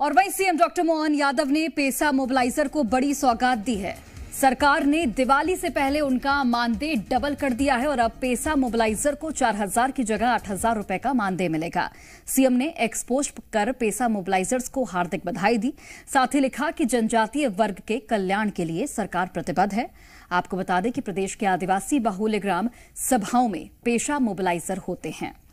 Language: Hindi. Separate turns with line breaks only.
और वहीं सीएम डॉक्टर मोहन यादव ने पेशा मोबिलाइजर को बड़ी सौगात दी है सरकार ने दिवाली से पहले उनका मानदेय डबल कर दिया है और अब पेशा मोबिलाइजर को 4000 की जगह 8000 रुपए का मानदेय मिलेगा सीएम ने एक्सपोज कर पेशा मोबिलाइजर्स को हार्दिक बधाई दी साथ ही लिखा कि जनजातीय वर्ग के कल्याण के लिए सरकार प्रतिबद्ध है आपको बता दें कि प्रदेश के आदिवासी बाहुल्य ग्राम सभाओं में पेशा मोबिलाइजर होते हैं